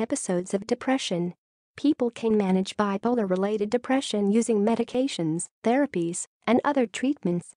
episodes of depression. People can manage bipolar-related depression using medications, therapies, and other treatments.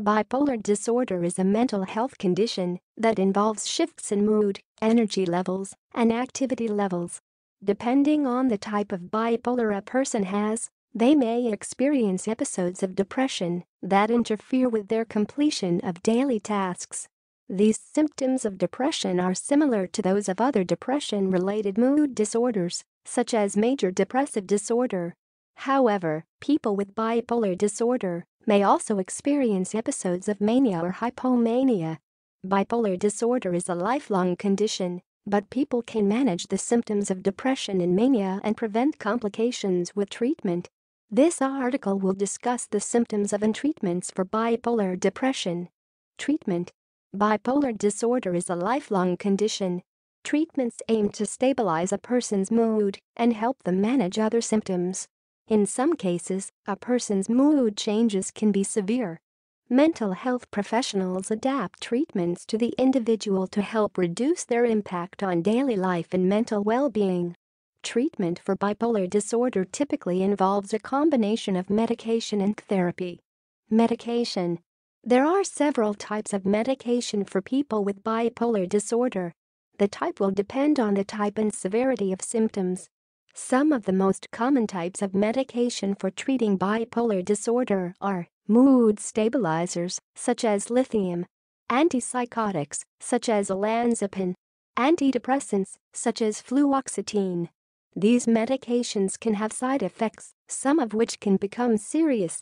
Bipolar disorder is a mental health condition that involves shifts in mood, energy levels, and activity levels. Depending on the type of bipolar a person has, they may experience episodes of depression that interfere with their completion of daily tasks these symptoms of depression are similar to those of other depression-related mood disorders, such as major depressive disorder. However, people with bipolar disorder may also experience episodes of mania or hypomania. Bipolar disorder is a lifelong condition, but people can manage the symptoms of depression and mania and prevent complications with treatment. This article will discuss the symptoms of and treatments for bipolar depression. Treatment Bipolar disorder is a lifelong condition. Treatments aim to stabilize a person's mood and help them manage other symptoms. In some cases, a person's mood changes can be severe. Mental health professionals adapt treatments to the individual to help reduce their impact on daily life and mental well-being. Treatment for bipolar disorder typically involves a combination of medication and therapy. Medication there are several types of medication for people with bipolar disorder. The type will depend on the type and severity of symptoms. Some of the most common types of medication for treating bipolar disorder are mood stabilizers, such as lithium, antipsychotics, such as olanzapine, antidepressants, such as fluoxetine. These medications can have side effects, some of which can become serious.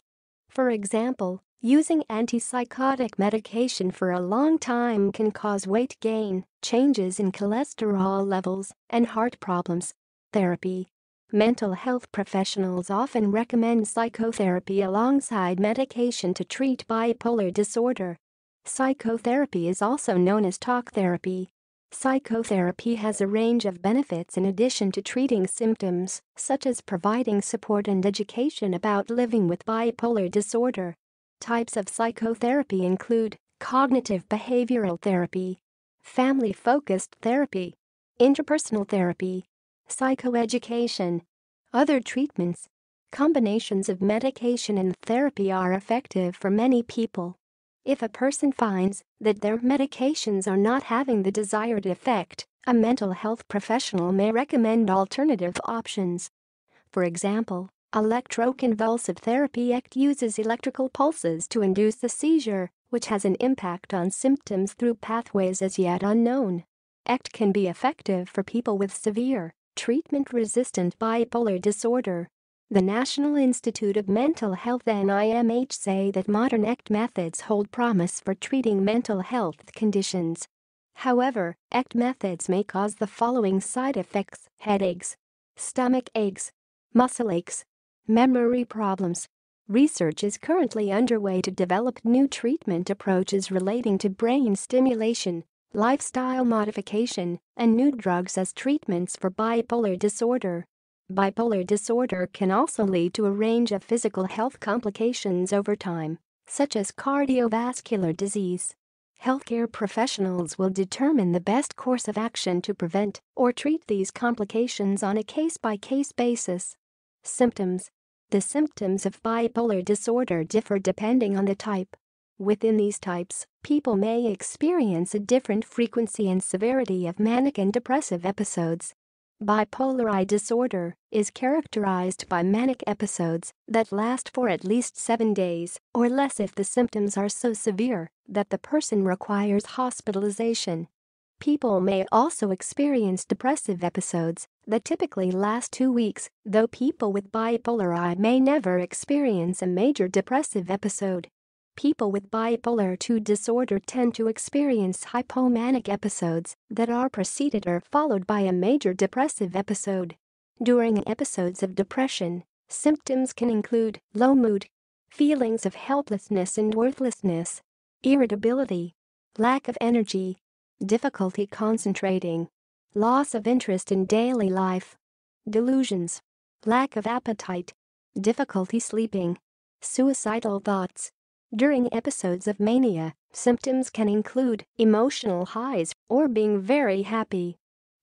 For example, Using antipsychotic medication for a long time can cause weight gain, changes in cholesterol levels, and heart problems. Therapy Mental health professionals often recommend psychotherapy alongside medication to treat bipolar disorder. Psychotherapy is also known as talk therapy. Psychotherapy has a range of benefits in addition to treating symptoms, such as providing support and education about living with bipolar disorder. Types of psychotherapy include cognitive behavioral therapy, family focused therapy, interpersonal therapy, psychoeducation, other treatments. Combinations of medication and therapy are effective for many people. If a person finds that their medications are not having the desired effect, a mental health professional may recommend alternative options. For example, Electroconvulsive therapy ACT uses electrical pulses to induce the seizure, which has an impact on symptoms through pathways as yet unknown. ACT can be effective for people with severe, treatment resistant bipolar disorder. The National Institute of Mental Health (NIMH) say that modern ACT methods hold promise for treating mental health conditions. However, ACT methods may cause the following side effects headaches, stomach aches, muscle aches, memory problems. Research is currently underway to develop new treatment approaches relating to brain stimulation, lifestyle modification, and new drugs as treatments for bipolar disorder. Bipolar disorder can also lead to a range of physical health complications over time, such as cardiovascular disease. Healthcare professionals will determine the best course of action to prevent or treat these complications on a case by case basis. Symptoms The symptoms of bipolar disorder differ depending on the type. Within these types, people may experience a different frequency and severity of manic and depressive episodes. Bipolar I disorder is characterized by manic episodes that last for at least seven days or less if the symptoms are so severe that the person requires hospitalization People may also experience depressive episodes that typically last two weeks, though people with bipolar I may never experience a major depressive episode. People with bipolar II disorder tend to experience hypomanic episodes that are preceded or followed by a major depressive episode. During episodes of depression, symptoms can include low mood, feelings of helplessness and worthlessness, irritability, lack of energy, difficulty concentrating, loss of interest in daily life, delusions, lack of appetite, difficulty sleeping, suicidal thoughts. During episodes of mania, symptoms can include emotional highs or being very happy,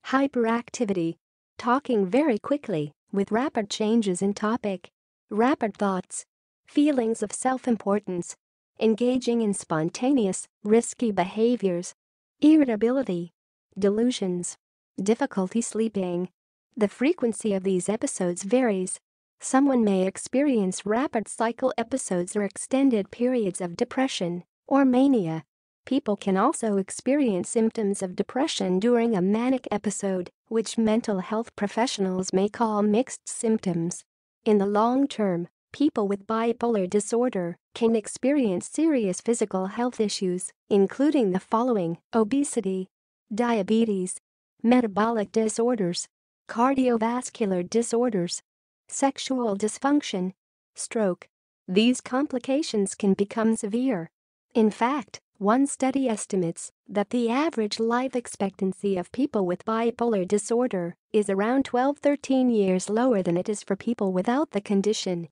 hyperactivity, talking very quickly with rapid changes in topic, rapid thoughts, feelings of self importance, engaging in spontaneous, risky behaviors, irritability, delusions, difficulty sleeping. The frequency of these episodes varies. Someone may experience rapid cycle episodes or extended periods of depression or mania. People can also experience symptoms of depression during a manic episode, which mental health professionals may call mixed symptoms. In the long term, people with bipolar disorder can experience serious physical health issues, including the following obesity, diabetes, metabolic disorders, cardiovascular disorders, sexual dysfunction, stroke. These complications can become severe. In fact, one study estimates that the average life expectancy of people with bipolar disorder is around 12 13 years lower than it is for people without the condition.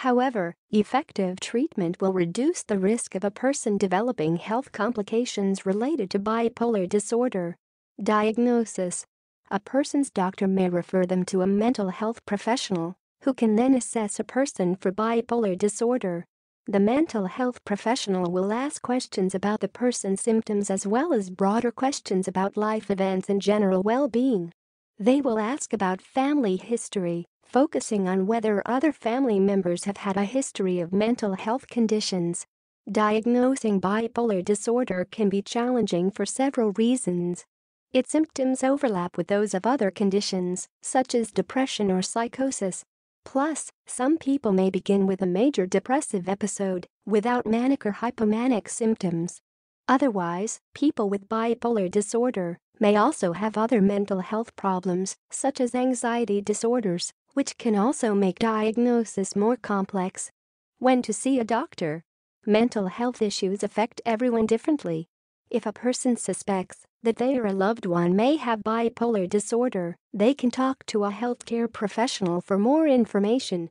However, effective treatment will reduce the risk of a person developing health complications related to bipolar disorder. Diagnosis A person's doctor may refer them to a mental health professional who can then assess a person for bipolar disorder. The mental health professional will ask questions about the person's symptoms as well as broader questions about life events and general well being. They will ask about family history, focusing on whether other family members have had a history of mental health conditions. Diagnosing bipolar disorder can be challenging for several reasons. Its symptoms overlap with those of other conditions, such as depression or psychosis. Plus, some people may begin with a major depressive episode without manic or hypomanic symptoms. Otherwise, people with bipolar disorder may also have other mental health problems, such as anxiety disorders, which can also make diagnosis more complex. When to see a doctor. Mental health issues affect everyone differently. If a person suspects that they or a loved one may have bipolar disorder, they can talk to a healthcare professional for more information.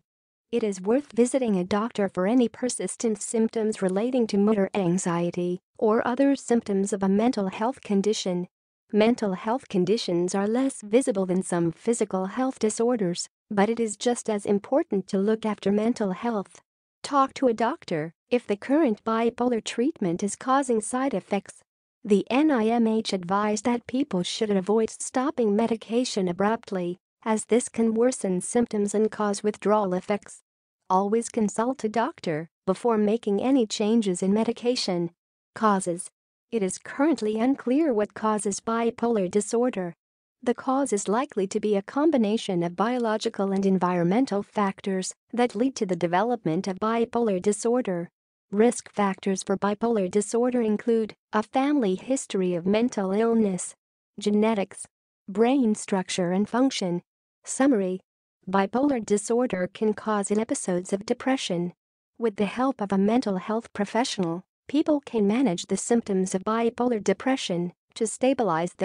It is worth visiting a doctor for any persistent symptoms relating to mood or anxiety or other symptoms of a mental health condition. Mental health conditions are less visible than some physical health disorders, but it is just as important to look after mental health. Talk to a doctor if the current bipolar treatment is causing side effects. The NIMH advised that people should avoid stopping medication abruptly, as this can worsen symptoms and cause withdrawal effects. Always consult a doctor before making any changes in medication. Causes it is currently unclear what causes bipolar disorder. The cause is likely to be a combination of biological and environmental factors that lead to the development of bipolar disorder. Risk factors for bipolar disorder include a family history of mental illness, genetics, brain structure and function. Summary Bipolar disorder can cause in episodes of depression. With the help of a mental health professional, people can manage the symptoms of bipolar depression to stabilize their